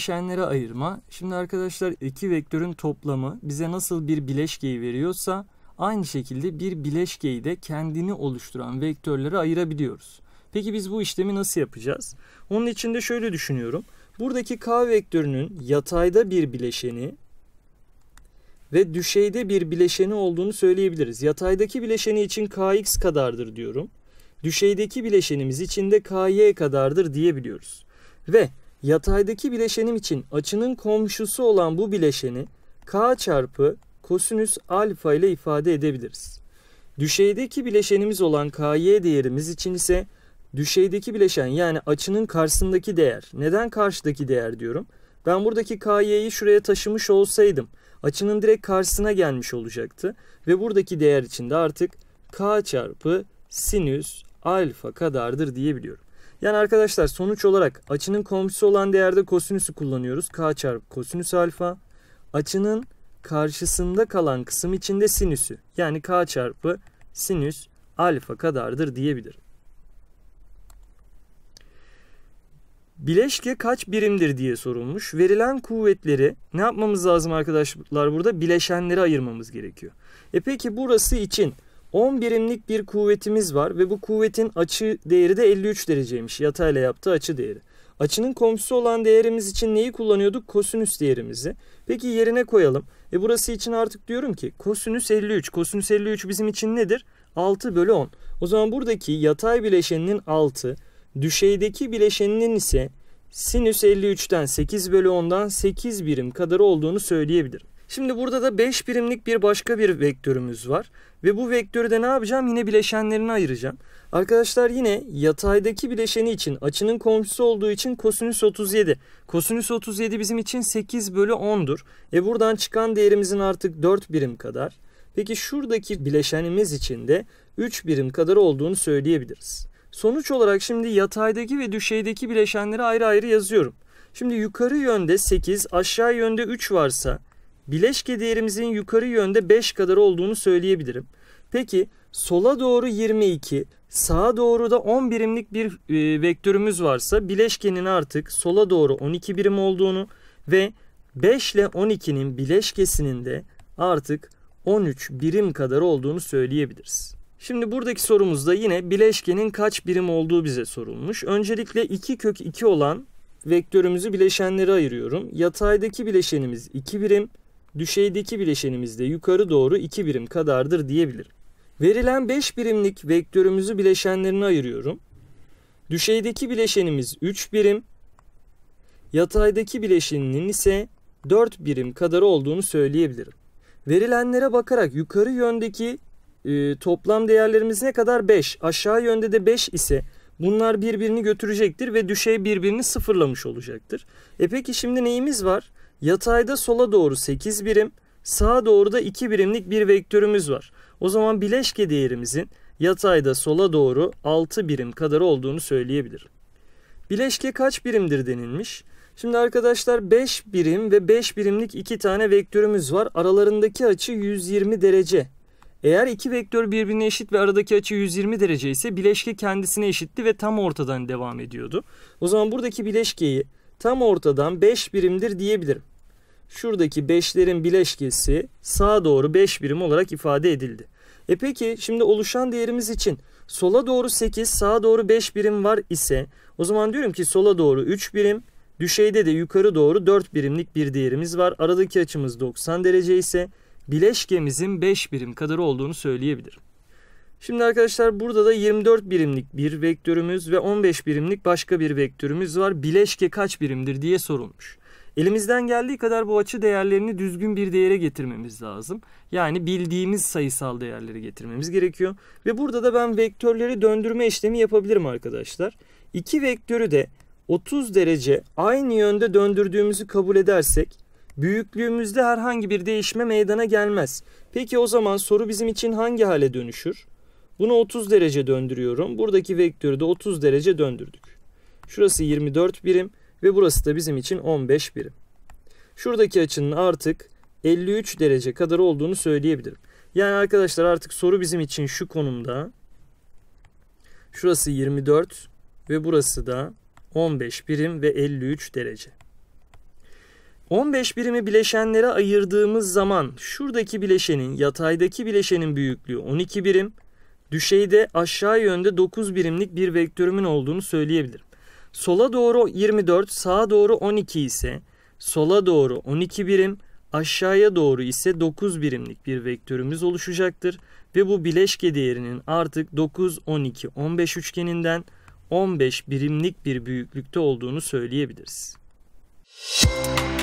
bileşenlere ayırma. Şimdi arkadaşlar iki vektörün toplamı bize nasıl bir bileşkeyi veriyorsa aynı şekilde bir bileşkeyi de kendini oluşturan vektörlere ayırabiliyoruz. Peki biz bu işlemi nasıl yapacağız? Onun için de şöyle düşünüyorum. Buradaki k vektörünün yatayda bir bileşeni ve düşeyde bir bileşeni olduğunu söyleyebiliriz. Yataydaki bileşeni için kx kadardır diyorum. Düşeydeki bileşenimiz için de ky kadardır diyebiliyoruz. Ve Yataydaki bileşenim için açının komşusu olan bu bileşeni k çarpı kosinüs alfa ile ifade edebiliriz. Düşeydeki bileşenimiz olan ky değerimiz için ise düşeydeki bileşen yani açının karşısındaki değer. Neden karşıdaki değer diyorum? Ben buradaki ky'yi şuraya taşımış olsaydım açının direkt karşısına gelmiş olacaktı. Ve buradaki değer için de artık k çarpı sinüs alfa kadardır diyebiliyorum. Yani arkadaşlar sonuç olarak açının komşusu olan değerde kosinüsü kullanıyoruz. K çarpı kosinüs alfa. Açının karşısında kalan kısım içinde sinüsü. Yani K çarpı sinüs alfa kadardır diyebilirim. Bileşke kaç birimdir diye sorulmuş. Verilen kuvvetleri ne yapmamız lazım arkadaşlar burada? Bileşenleri ayırmamız gerekiyor. E peki burası için 10 birimlik bir kuvvetimiz var ve bu kuvvetin açı değeri de 53 dereceymiş. Yatayla yaptığı açı değeri. Açının komşusu olan değerimiz için neyi kullanıyorduk? Kosinüs değerimizi. Peki yerine koyalım. E burası için artık diyorum ki kosinüs 53. Kosinüs 53 bizim için nedir? 6 bölü 10. O zaman buradaki yatay bileşeninin 6, düşeydeki bileşeninin ise sinüs 53'ten 8 bölü 10'dan 8 birim kadar olduğunu söyleyebilirim. Şimdi burada da 5 birimlik bir başka bir vektörümüz var. Ve bu vektörü de ne yapacağım? Yine bileşenlerini ayıracağım. Arkadaşlar yine yataydaki bileşeni için açının komşusu olduğu için kosinüs 37. Kosinüs 37 bizim için 8 bölü 10'dur. E buradan çıkan değerimizin artık 4 birim kadar. Peki şuradaki bileşenimiz için de 3 birim kadar olduğunu söyleyebiliriz. Sonuç olarak şimdi yataydaki ve düşeydeki bileşenleri ayrı ayrı yazıyorum. Şimdi yukarı yönde 8, aşağı yönde 3 varsa bileşke değerimizin yukarı yönde 5 kadar olduğunu söyleyebilirim. Peki sola doğru 22, sağa doğru da 10 birimlik bir e, vektörümüz varsa bileşkenin artık sola doğru 12 birim olduğunu ve 5 ile 12'nin bileşkesinin de artık 13 birim kadar olduğunu söyleyebiliriz. Şimdi buradaki sorumuzda yine bileşkenin kaç birim olduğu bize sorulmuş. Öncelikle 2 kök 2 olan vektörümüzü bileşenlere ayırıyorum. Yataydaki bileşenimiz 2 birim, düşeydeki bileşenimizde yukarı doğru 2 birim kadardır diyebilirim. Verilen 5 birimlik vektörümüzü bileşenlerine ayırıyorum. Düşeydeki bileşenimiz 3 birim, yataydaki bileşeninin ise 4 birim kadar olduğunu söyleyebilirim. Verilenlere bakarak yukarı yöndeki e, toplam değerlerimiz ne kadar? 5. Aşağı yönde de 5 ise bunlar birbirini götürecektir ve düşey birbirini sıfırlamış olacaktır. E peki şimdi neyimiz var? Yatayda sola doğru 8 birim, sağa doğru da 2 birimlik bir vektörümüz var. O zaman bileşke değerimizin yatayda sola doğru 6 birim kadar olduğunu söyleyebilirim. Bileşke kaç birimdir denilmiş? Şimdi arkadaşlar 5 birim ve 5 birimlik 2 tane vektörümüz var. Aralarındaki açı 120 derece. Eğer iki vektör birbirine eşit ve aradaki açı 120 derece ise bileşke kendisine eşitti ve tam ortadan devam ediyordu. O zaman buradaki bileşkeyi tam ortadan 5 birimdir diyebilirim şuradaki 5'lerin bileşkesi sağa doğru 5 birim olarak ifade edildi. E peki şimdi oluşan değerimiz için sola doğru 8 sağa doğru 5 birim var ise o zaman diyorum ki sola doğru 3 birim düşeyde de yukarı doğru 4 birimlik bir değerimiz var. Aradaki açımız 90 derece ise bileşkemizin 5 birim kadar olduğunu söyleyebilirim. Şimdi arkadaşlar burada da 24 birimlik bir vektörümüz ve 15 birimlik başka bir vektörümüz var. Bileşke kaç birimdir diye sorulmuş. Elimizden geldiği kadar bu açı değerlerini düzgün bir değere getirmemiz lazım. Yani bildiğimiz sayısal değerleri getirmemiz gerekiyor. Ve burada da ben vektörleri döndürme işlemi yapabilirim arkadaşlar. İki vektörü de 30 derece aynı yönde döndürdüğümüzü kabul edersek büyüklüğümüzde herhangi bir değişme meydana gelmez. Peki o zaman soru bizim için hangi hale dönüşür? Bunu 30 derece döndürüyorum. Buradaki vektörü de 30 derece döndürdük. Şurası 24 birim. Ve burası da bizim için 15 birim. Şuradaki açının artık 53 derece kadar olduğunu söyleyebilirim. Yani arkadaşlar artık soru bizim için şu konumda. Şurası 24 ve burası da 15 birim ve 53 derece. 15 birimi bileşenlere ayırdığımız zaman şuradaki bileşenin yataydaki bileşenin büyüklüğü 12 birim, düşeyde aşağı yönde 9 birimlik bir vektörümün olduğunu söyleyebilirim sola doğru 24, sağa doğru 12 ise sola doğru 12 birim, aşağıya doğru ise 9 birimlik bir vektörümüz oluşacaktır ve bu bileşke değerinin artık 9, 12, 15 üçgeninden 15 birimlik bir büyüklükte olduğunu söyleyebiliriz. Müzik